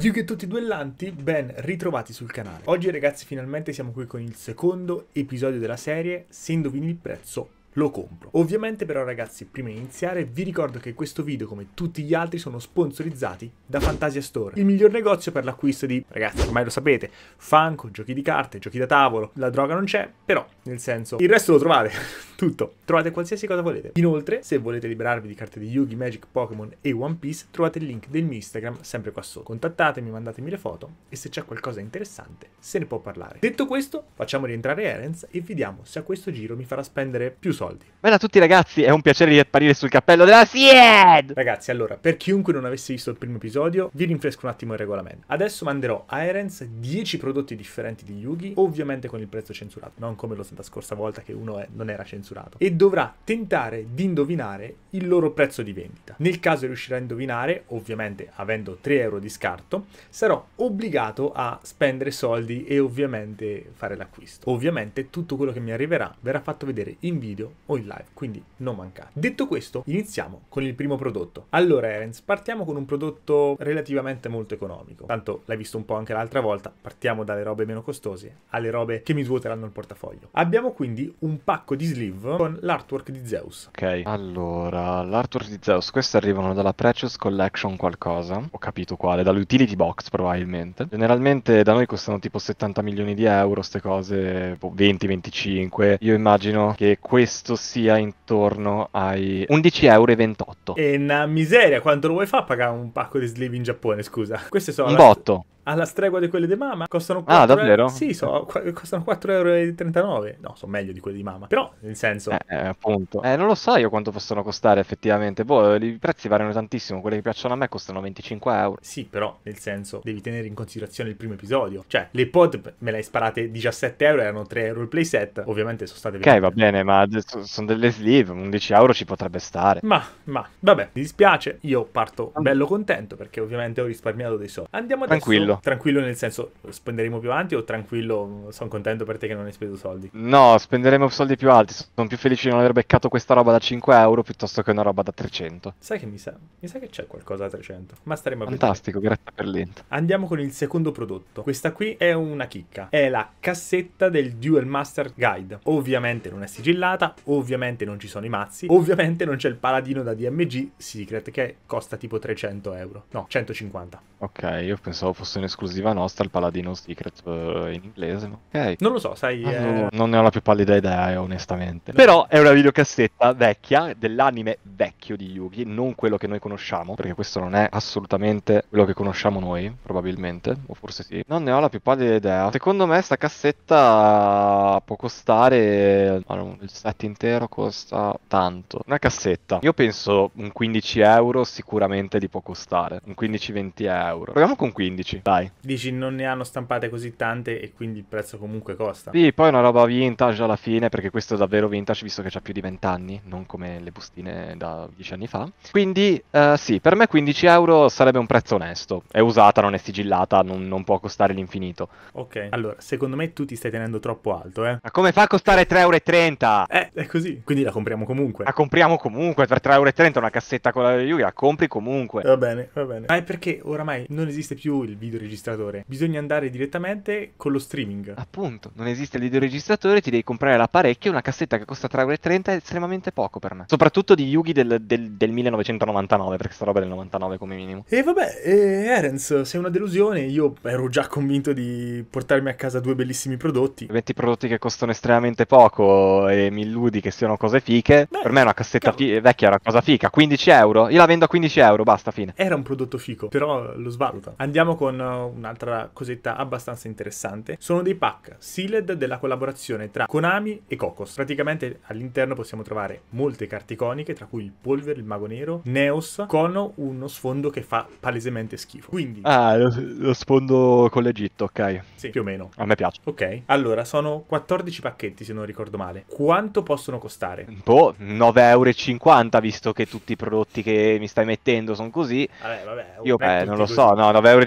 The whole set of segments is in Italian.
Yugi e tutti i duellanti, ben ritrovati sul canale. Oggi ragazzi finalmente siamo qui con il secondo episodio della serie, se indovini il prezzo lo compro. Ovviamente però ragazzi, prima di iniziare vi ricordo che questo video come tutti gli altri sono sponsorizzati da Fantasia Store, il miglior negozio per l'acquisto di, ragazzi ormai lo sapete, Funko, giochi di carte, giochi da tavolo, la droga non c'è, però nel senso il resto lo trovate. tutto. Trovate qualsiasi cosa volete. Inoltre, se volete liberarvi di carte di Yugi, Magic, Pokémon e One Piece, trovate il link del mio Instagram sempre qua sotto. Contattatemi, mandatemi le foto e se c'è qualcosa interessante se ne può parlare. Detto questo, facciamo rientrare Erens e vediamo se a questo giro mi farà spendere più soldi. Bene a tutti ragazzi, è un piacere riapparire sul cappello della SIED! Ragazzi, allora, per chiunque non avesse visto il primo episodio, vi rinfresco un attimo il regolamento. Adesso manderò a Erens 10 prodotti differenti di Yugi, ovviamente con il prezzo censurato, non come lo la scorsa volta che uno è, non era censurato censurato e dovrà tentare di indovinare il loro prezzo di vendita. Nel caso riuscirà a indovinare, ovviamente avendo 3 euro di scarto, sarò obbligato a spendere soldi e ovviamente fare l'acquisto. Ovviamente tutto quello che mi arriverà verrà fatto vedere in video o in live, quindi non mancate. Detto questo, iniziamo con il primo prodotto. Allora Erens, partiamo con un prodotto relativamente molto economico. Tanto l'hai visto un po' anche l'altra volta, partiamo dalle robe meno costose alle robe che mi svuoteranno il portafoglio. Abbiamo quindi un pacco di sleeve Live con l'artwork di Zeus. Ok, allora, l'artwork di Zeus, queste arrivano dalla Precious Collection qualcosa, ho capito quale, dall'utility box probabilmente. Generalmente da noi costano tipo 70 milioni di euro, queste cose, 20-25. Boh, Io immagino che questo sia intorno ai 11,28 euro. E una miseria, quanto lo vuoi fare a pagare un pacco di sleeve in Giappone, scusa? Queste sono... Un botto alla stregua di quelle di Mama. Costano 4 ah, davvero? Euro... Sì, so, costano 4,39 euro. No, sono meglio di quelle di Mama. Però, nel senso... Eh, eh, appunto. Eh, non lo so io quanto possono costare effettivamente. Boh, i prezzi variano tantissimo. quelle che piacciono a me costano 25 euro. Sì, però, nel senso, devi tenere in considerazione il primo episodio. Cioè, le pod me le hai sparate 17 euro, erano 3 euro il playset. Ovviamente sono state... Ok, va bene, ma sono delle sleeve, 11 euro ci potrebbe stare. Ma, ma, vabbè, mi dispiace. Io parto bello contento perché ovviamente ho risparmiato dei soldi. Andiamo adesso... Tranquillo tranquillo? nel senso, spenderemo più avanti o tranquillo, sono contento per te che non hai speso soldi? No, spenderemo soldi più alti, sono più felice di non aver beccato questa roba da 5 euro piuttosto che una roba da 300. Sai che mi sa, mi sa che c'è qualcosa da 300, ma staremo a vedere Fantastico, grazie per l'int. Andiamo con il secondo prodotto, questa qui è una chicca, è la cassetta del Duel Master Guide, ovviamente non è sigillata, ovviamente non ci sono i mazzi, ovviamente non c'è il paladino da DMG Secret che costa tipo 300 euro, no 150. Ok, io pensavo fosse un esclusiva nostra il Paladino Secret eh, in inglese. No? Non lo so, sai. Ah, eh... non ne ho la più pallida idea, eh, onestamente. Però è una videocassetta vecchia dell'anime vecchio di Yugi, non quello che noi conosciamo, perché questo non è assolutamente quello che conosciamo noi, probabilmente, o forse sì. Non ne ho la più pallida idea. Secondo me sta cassetta può costare il set intero costa tanto. Una cassetta. Io penso un 15 euro sicuramente li può costare. Un 15-20 euro. Proviamo con 15 dai. Dici non ne hanno stampate così tante e quindi il prezzo comunque costa. Sì, poi è una roba vintage alla fine, perché questo è davvero vintage visto che ha più di 20 anni, non come le bustine da 10 anni fa. Quindi uh, sì, per me 15 euro sarebbe un prezzo onesto. È usata, non è sigillata, non, non può costare l'infinito. Ok, allora, secondo me tu ti stai tenendo troppo alto, eh. Ma come fa a costare 3,30 euro? Eh, è così. Quindi la compriamo comunque. La compriamo comunque, per 3,30 euro una cassetta con la Yugi la compri comunque. Va bene, va bene. Ma è perché oramai non esiste più il video videoregistratore. Bisogna andare direttamente con lo streaming. Appunto, non esiste il videoregistratore, ti devi comprare l'apparecchio, una cassetta che costa 3,30€ è estremamente poco per me. Soprattutto di Yugi del, del, del 1999, perché sta roba è del 99 come minimo. E vabbè, eh, Erens, sei una delusione, io ero già convinto di portarmi a casa due bellissimi prodotti. Metti prodotti che costano estremamente poco e mi illudi che siano cose fiche. Beh, per me una cassetta fi- vecchia era una cosa fica, 15 euro, io la vendo a 15 euro, basta, fine. Era un prodotto fico, però lo svaluta. Andiamo con un'altra cosetta abbastanza interessante, sono dei pack sealed della collaborazione tra Konami e Cocos. Praticamente all'interno possiamo trovare molte carte iconiche, tra cui il Polver, il Mago Nero, Neos, con uno sfondo che fa palesemente schifo. Quindi... Ah, lo, sfondo con l'Egitto, ok. Sì, più o meno. A me piace. Ok, allora sono 14 pacchetti se non ricordo male. Quanto possono costare? Boh, 9,50 euro, visto che tutti i prodotti che mi stai mettendo sono così. Vabbè, vabbè. Io beh, non lo così. so, no, euro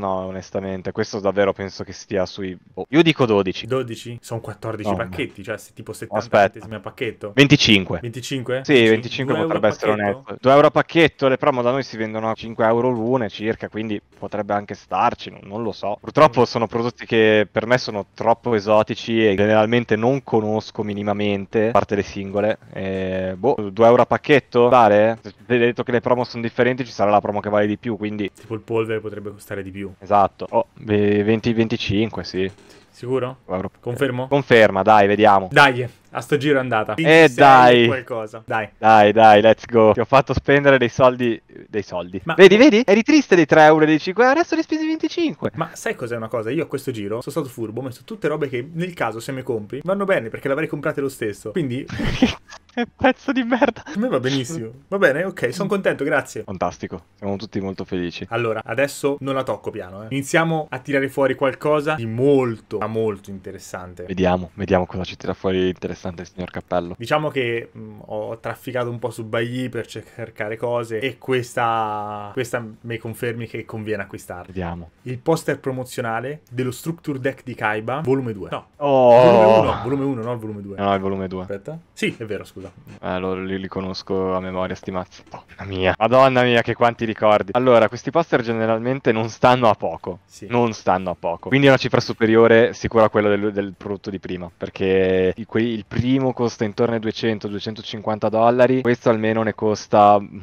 no, onestamente. Questo davvero penso che stia sui... Boh, io dico 12. 12? Sono 14 no, pacchetti, cioè tipo 70 a pacchetto. 25. 25? Sì, 25, 25 potrebbe essere onesto. 2 euro a pacchetto, le promo da noi si vendono a 5 euro l'una circa, quindi potrebbe anche starci, non, non lo so. Purtroppo mm. sono prodotti che per me sono troppo esotici e generalmente non conosco minimamente, a parte le singole. E, boh, 2 euro a pacchetto? Vale? Se hai detto che le promo sono differenti, ci sarà la promo che vale di più, quindi... Tipo il polvere potrebbe costare di più. Esatto, oh, 20-25, sì. Sicuro? Confermo? Conferma, dai, vediamo. Dai, a sto giro è andata. Eh dai. Qualcosa. Dai. Dai, dai, let's go. Ti ho fatto spendere dei soldi. Dei soldi. Ma... Vedi, eh. vedi? Eri triste dei 3 euro e dei 5 adesso li spesi 25. Ma sai cos'è una cosa? Io a questo giro sono stato furbo, ho messo tutte robe che nel caso se mi compri vanno bene perché le avrei comprate lo stesso. Quindi... Che pezzo di merda. A me va benissimo. Va bene, ok, sono contento, grazie. Fantastico, siamo tutti molto felici. Allora, adesso non la tocco piano, eh. Iniziamo a tirare fuori qualcosa di molto, ma molto interessante. Vediamo, vediamo cosa ci tira fuori interessante signor Cappello. Diciamo che mh, mm, ho trafficato un po' su Bailly per cercare cose e questa, questa mi confermi che conviene acquistarla. Vediamo. Il poster promozionale dello Structure Deck di Kaiba, volume 2. No. Oh. Volume 1, volume 1, no, il volume 2. No, il volume 2. Aspetta. Sì, è vero, scusa scusa. Eh, lo, li, li, conosco a memoria, sti mazzi. Madonna mia. Madonna mia, che quanti ricordi. Allora, questi poster generalmente non stanno a poco. Sì. Non stanno a poco. Quindi è una cifra superiore sicura a quella del, del prodotto di prima. Perché il, il primo costa intorno ai 200-250 dollari. Questo almeno ne costa mh,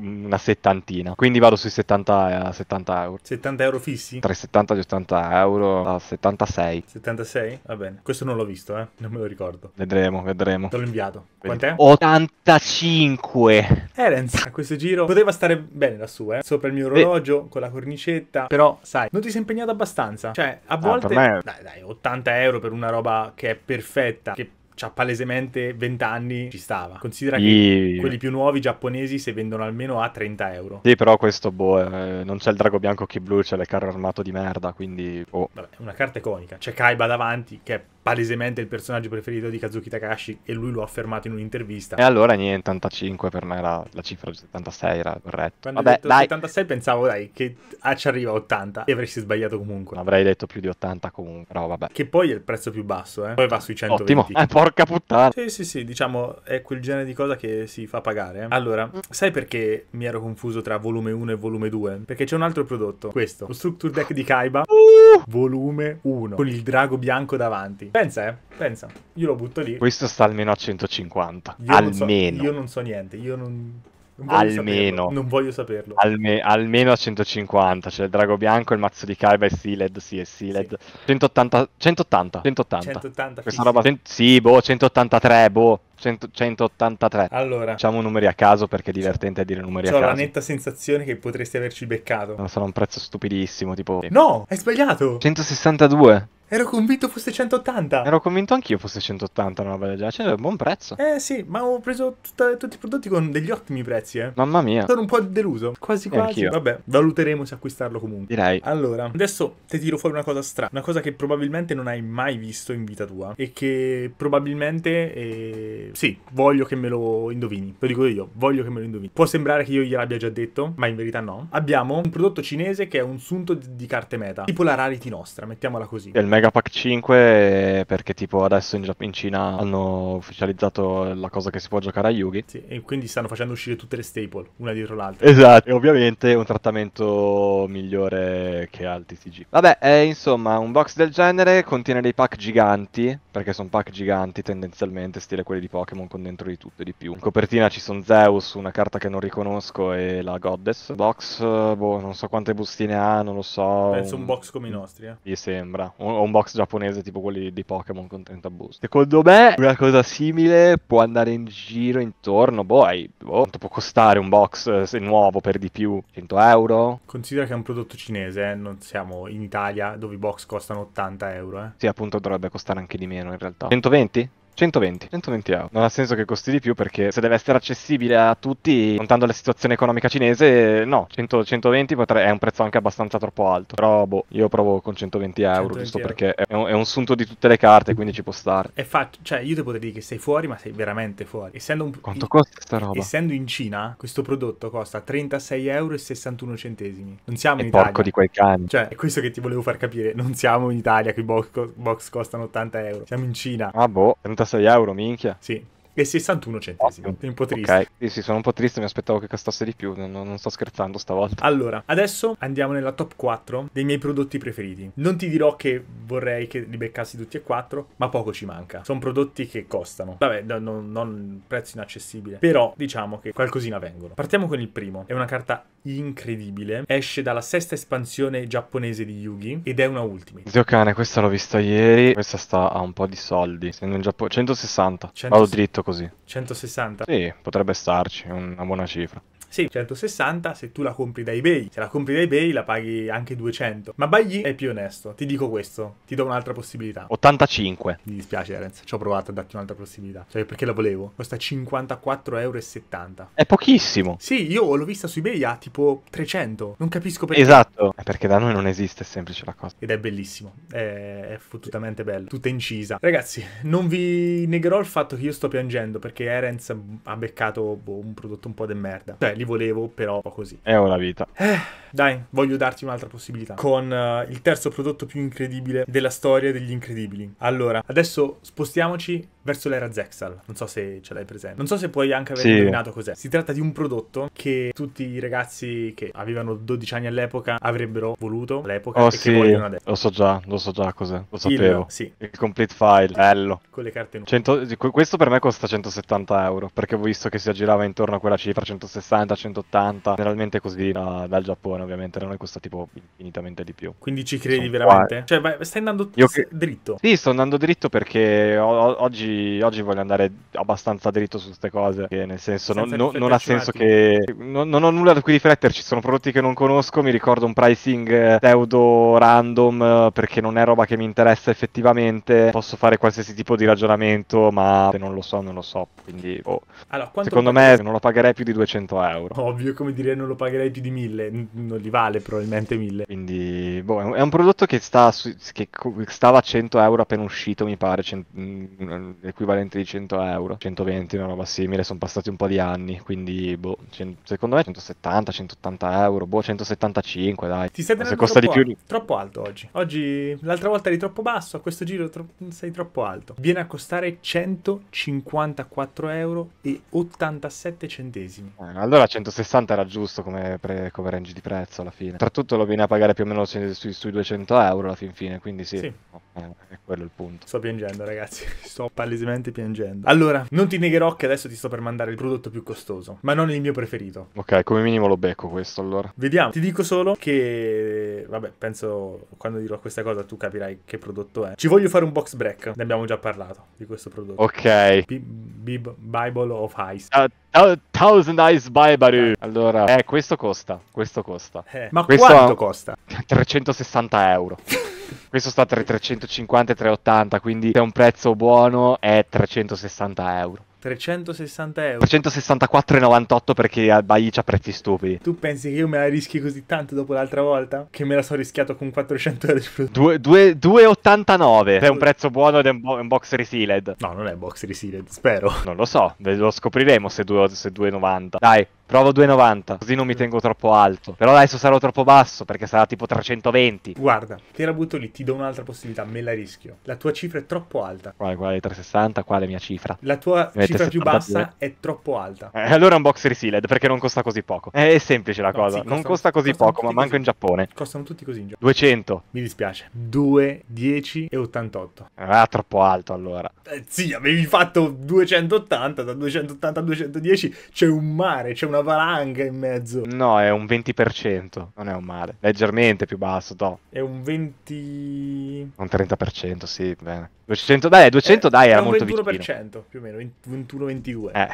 mm, una settantina. Quindi vado sui 70, eh, 70 euro. 70 euro fissi? Tra i 70 e gli 80 euro a 76. 76? Va bene. Questo non l'ho visto, eh. Non me lo ricordo. Vedremo, vedremo. Te l'ho inviato. Quanti te? 85. Erens, a questo giro poteva stare bene lassù eh. Sopra il mio orologio, Beh. con la cornicetta. Però, sai, non ti sei impegnato abbastanza. Cioè, a ah, volte... Ah, me... Dai, dai, 80 euro per una roba che è perfetta, che ha palesemente 20 anni, ci stava. Considera che yeah. quelli più nuovi giapponesi se vendono almeno a 30 euro. Sì, però questo, boh, eh, non c'è il drago bianco che blu, c'è le carro armato di merda, quindi... Oh. Vabbè, una carta iconica. C'è Kaiba davanti, che è palesemente il personaggio preferito di Kazuki Takashi e lui lo ha affermato in un'intervista. E allora niente, 85 per me era la cifra, 76 era corretto. Quando Vabbè, detto dai. 76 pensavo dai che ah, ci arriva 80 e avresti sbagliato comunque. Avrei detto più di 80 comunque, però vabbè. Che poi è il prezzo più basso, eh. Poi va sui 100. Ottimo. Eh, porca puttana. Sì, sì, sì, diciamo è quel genere di cosa che si fa pagare. Eh. Allora, sai perché mi ero confuso tra volume 1 e volume 2? Perché c'è un altro prodotto, questo, lo Structure Deck di Kaiba, uh! volume 1, con il drago bianco davanti. Pensa, eh? Pensa. Io lo butto lì. Questo sta almeno a 150. Io almeno. Non so, io non so niente. Io non... non almeno. Saperlo. Non voglio saperlo. Alme, almeno a 150. Cioè il drago bianco, il mazzo di Kaiba e Sealed. Sì, è Sealed. Sì. 180. 180. 180. 180 Questa fissi. roba... Sì, boh, 183, boh. 100, 183. Allora, facciamo numeri a caso perché è divertente dire numeri a caso. Ho la netta sensazione che potresti averci beccato. Non sarà un prezzo stupidissimo, tipo No, hai sbagliato. 162. Ero convinto fosse 180. Ero convinto anch'io fosse 180, una bella già. Cioè, buon prezzo. Eh sì, ma ho preso tutta, tutti i prodotti con degli ottimi prezzi, eh. Mamma mia. Sono un po' deluso. Quasi quasi. Anch'io. Vabbè, valuteremo se acquistarlo comunque. Direi. Allora, adesso ti tiro fuori una cosa strana. Una cosa che probabilmente non hai mai visto in vita tua. E che probabilmente eh, sì, voglio che me lo indovini. Lo dico io, voglio che me lo indovini. Può sembrare che io gliel'abbia già detto, ma in verità no. Abbiamo un prodotto cinese che è un sunto di carte meta, tipo la rarity nostra, mettiamola così. È Mega Pack 5 perché tipo adesso in, in, Cina hanno ufficializzato la cosa che si può giocare a Yugi. Sì, e quindi stanno facendo uscire tutte le staple, una dietro l'altra. Esatto, e ovviamente un trattamento migliore che al TCG. Vabbè, è insomma, un box del genere contiene dei pack giganti, perché sono pack giganti tendenzialmente, stile quelli di Pokémon Pokémon con dentro di tutto e di più. In copertina ci sono Zeus, una carta che non riconosco, e la Goddess. Box, eh, boh, non so quante bustine ha, non lo so. Penso un, un box come i mm, nostri, eh. Mi sembra. O un box giapponese tipo quelli di Pokémon con 30 buste. Secondo me una cosa simile può andare in giro intorno, boh, hai, boh quanto può costare un box eh, se nuovo per di più? 100 euro? Considera che è un prodotto cinese, eh? non siamo in Italia dove i box costano 80 euro. Eh? Sì, appunto dovrebbe costare anche di meno in realtà. 120? 120, 120 euro. Non ha senso che costi di più perché se deve essere accessibile a tutti, contando la situazione economica cinese, no, 100, 120 potre- è un prezzo anche abbastanza troppo alto. Però, boh, io provo con 120 euro 120 giusto euro. perché è un, è un, sunto di tutte le carte, quindi ci può stare. È fatto, cioè, io ti potrei dire che sei fuori, ma sei veramente fuori. Essendo un, Quanto costa questa roba? Essendo in Cina, questo prodotto costa 36,61 euro. Non siamo e in porco Italia. porco di quei cani. Cioè, è questo che ti volevo far capire. Non siamo in Italia, che i box, box costano 80 euro. Siamo in Cina. Ah, boh, 36 caso ya, Sí. e 61 centesimi. Oh, po' triste. Ok, sì, sì, sono un po' triste, mi aspettavo che costasse di più, non, non, sto scherzando stavolta. Allora, adesso andiamo nella top 4 dei miei prodotti preferiti. Non ti dirò che vorrei che li beccassi tutti e quattro, ma poco ci manca. Sono prodotti che costano. Vabbè, non no, no, prezzo inaccessibile, però diciamo che qualcosina vengono. Partiamo con il primo. È una carta incredibile. Esce dalla sesta espansione giapponese di Yugi ed è una ultima. Zio cane, questa l'ho vista ieri. Questa sta a un po' di soldi. Sendo in Giappone 160. 160. Vado dritto così. 160? Sì, potrebbe starci, una buona cifra. Sì, 160 se tu la compri da eBay. Se la compri da eBay la paghi anche 200. Ma Bagli è più onesto, ti dico questo. Ti do un'altra possibilità. 85. Mi dispiace Erenz, ci ho provato a darti un'altra possibilità. Cioè perché la volevo. Costa 54,70 euro. È pochissimo. Sì, io l'ho vista su eBay a tipo 300. Non capisco perché. Esatto. È perché da noi non esiste, è semplice la cosa. Ed è bellissimo. È, è fottutamente bello. Tutta incisa. Ragazzi, non vi negherò il fatto che io sto piangendo perché Erenz ha beccato boh, un prodotto un po' de merda. Cioè, li volevo, però così. È una vita. Eh, dai, voglio darti un'altra possibilità. Con uh, il terzo prodotto più incredibile della storia degli incredibili. Allora, adesso spostiamoci verso l'era Zexal. Non so se ce l'hai presente. Non so se puoi anche aver sì. indovinato cos'è. Si tratta di un prodotto che tutti i ragazzi che avevano 12 anni all'epoca avrebbero voluto all'epoca oh, sì. Lo so già, lo so già cos'è. Lo sapevo. Il, sì. Il complete file, bello. Con le carte nuove. 100... questo per me costa 170 euro, perché ho visto che si aggirava intorno a quella cifra 160, 180, generalmente così da, dal Giappone, ovviamente, Non è costa tipo infinitamente di più. Quindi ci credi Sono veramente? Qua... Cioè, vai, stai andando io... dritto. Sì, sto andando dritto perché oggi oggi, voglio andare abbastanza dritto su queste cose, nel senso non, no, non, ha senso che... Non, non, ho nulla da cui rifletterci, sono prodotti che non conosco, mi ricordo un pricing eh, pseudo random eh, perché non è roba che mi interessa effettivamente, posso fare qualsiasi tipo di ragionamento, ma se non lo so, non lo so, quindi... Oh. Allora, Secondo me non lo pagherei più di 200 euro. Ovvio, come dire, non lo pagherei più di 1000, non gli vale probabilmente 1000. Quindi, boh, è un prodotto che, sta su... che stava a 100 euro appena uscito, mi pare, 100 l'equivalente di 100 euro, 120, una roba simile, sono passati un po' di anni, quindi boh, secondo me 170, 180 euro, boh, 175 dai. Ti stai tenendo se costa di più... troppo alto oggi. Oggi, l'altra volta eri troppo basso, a questo giro tro- sei troppo alto. Viene a costare 154 euro e 87 centesimi. Eh, allora 160 era giusto come, pre- come range di prezzo alla fine. Tra lo viene a pagare più o meno su- sui 200 euro alla fin fine, quindi sì. sì. Eh, è quello il punto. Sto piangendo ragazzi, sto parlando palesemente piangendo. Allora, non ti negherò che adesso ti sto per mandare il prodotto più costoso, ma non il mio preferito. Ok, come minimo lo becco questo allora. Vediamo, ti dico solo che, vabbè, penso quando dirò questa cosa tu capirai che prodotto è. Ci voglio fare un box break, ne abbiamo già parlato di questo prodotto. Ok. B- Bible of Ice. Uh, Thousand Eyes Baibaru. Allora, eh, questo costa. Questo costa. Eh, ma questo quanto costa? 360 euro. Questo sta tra i 350 e i 380, quindi se è un prezzo buono è 360 euro. 360 euro 364,98 perché a Bagli c'ha prezzi stupidi Tu pensi che io me la rischi così tanto dopo l'altra volta? Che me la sono rischiato con 400 euro di frutta 2,89 È un prezzo buono ed è un, bo- un, box resealed No, non è box resealed, spero Non lo so, lo scopriremo se 2,90 Dai, Provo 2,90, così non mi tengo troppo alto. Però adesso sarò troppo basso perché sarà tipo 320. Guarda, te la butto lì, ti do un'altra possibilità, me la rischio. La tua cifra è troppo alta. Quale, quale 360? Quale mia cifra? La tua cifra 72. più bassa è troppo alta. Eh, allora è un box resealed perché non costa così poco. È, semplice la no, cosa. Sì, costano, non costa così poco, ma così. manco in Giappone. Costano tutti così in Giappone. 200. Mi dispiace. 2, 10 e 88. Ah, eh, troppo alto allora. Eh, sì, avevi fatto 280, da 280 a 210 c'è un mare, c'è una una valanga in mezzo. No, è un 20%, non è un male. Leggermente più basso, no. È un 20... Un 30%, sì, bene. 200, dai, 200 eh, dai, era molto vicino. un 21% più o meno, 21-22. Eh, eh,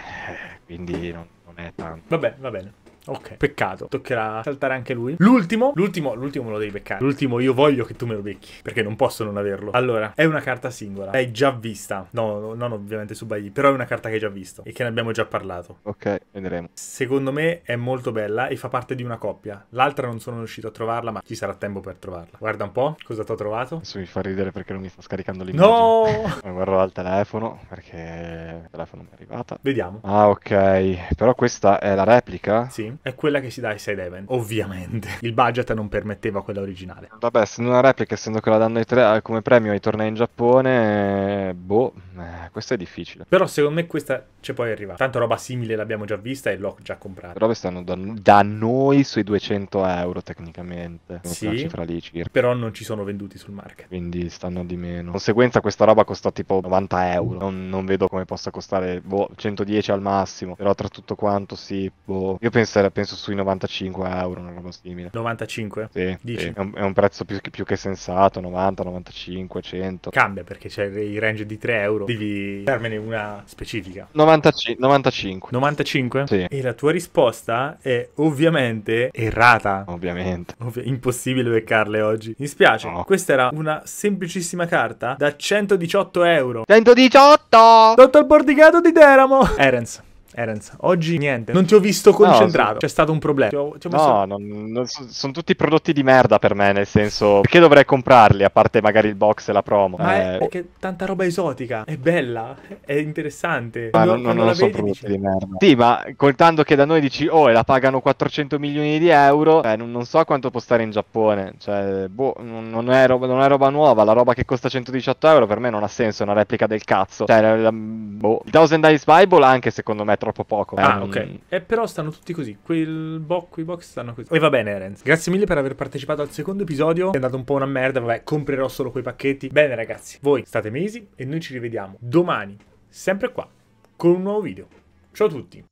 quindi non, non è tanto. Vabbè, va bene. Ok. Peccato. Toccherà saltare anche lui. L'ultimo, l'ultimo, l'ultimo me lo devi beccare. L'ultimo io voglio che tu me lo becchi. Perché non posso non averlo. Allora, è una carta singola. L'hai già vista. No, no non ovviamente su Bailly. Però è una carta che hai già visto. E che ne abbiamo già parlato. Ok, vedremo. Secondo me è molto bella e fa parte di una coppia. L'altra non sono riuscito a trovarla, ma ci sarà tempo per trovarla. Guarda un po' cosa ti ho trovato. Adesso mi fa ridere perché non mi sta scaricando l'immagine. No! Guardo al telefono perché il telefono mi è arrivata. Vediamo. Ah, ok. Però questa è la replica? Sì è quella che si dà ai Side Event, ovviamente. Il budget non permetteva quella originale. Vabbè, essendo una replica, essendo che la danno tre, eh, come premio ai tornei in Giappone, eh, boh, eh, questo è difficile. Però secondo me questa ci poi arrivare. Tanto roba simile l'abbiamo già vista e l'ho già comprata. Le robe stanno da, da, noi sui 200 euro tecnicamente. Sì, una cifra lì circa. però non ci sono venduti sul market. Quindi stanno di meno. Conseguenza questa roba costa tipo 90 euro. Non, non vedo come possa costare, boh, 110 al massimo. Però tra tutto quanto sì, boh. Io penserei era penso sui 95 euro, una roba simile. 95? Sì, sì. È, un, è, un, prezzo più, più, che sensato, 90, 95, 100. Cambia perché c'è il range di 3 euro, devi darmene una specifica. 95. 95? 95? Sì. E la tua risposta è ovviamente errata. Ovviamente. Ovvi- impossibile beccarle oggi. Mi spiace, no. questa era una semplicissima carta da 118 euro. 118! Sotto il porticato di Deramo! Erens. Erens, oggi niente, non ti ho visto concentrato, no, sì. c'è stato un problema. Ti ho, ti ho messo... No, non, non so, sono tutti prodotti di merda per me, nel senso, perché dovrei comprarli a parte magari il box e la promo? Ma eh, è perché tanta roba esotica, è bella, è interessante. Ma non, non, non sono prodotti dice... di merda. Sì, ma contando che da noi dici, oh, e la pagano 400 milioni di euro, eh, non, so quanto può stare in Giappone, cioè, boh, non è, roba, non è roba nuova, la roba che costa 118 euro per me non ha senso, è una replica del cazzo. Cioè, la, boh. Il Thousand Eyes Bible anche secondo me è troppo poco. Ah, non... Eh. ok. Mm. E eh, però stanno tutti così. Quel bo- quei box stanno così. E va bene, Erenz. Grazie mille per aver partecipato al secondo episodio. È andato un po' una merda. Vabbè, comprerò solo quei pacchetti. Bene, ragazzi. Voi state mesi e noi ci rivediamo domani, sempre qua, con un nuovo video. Ciao a tutti.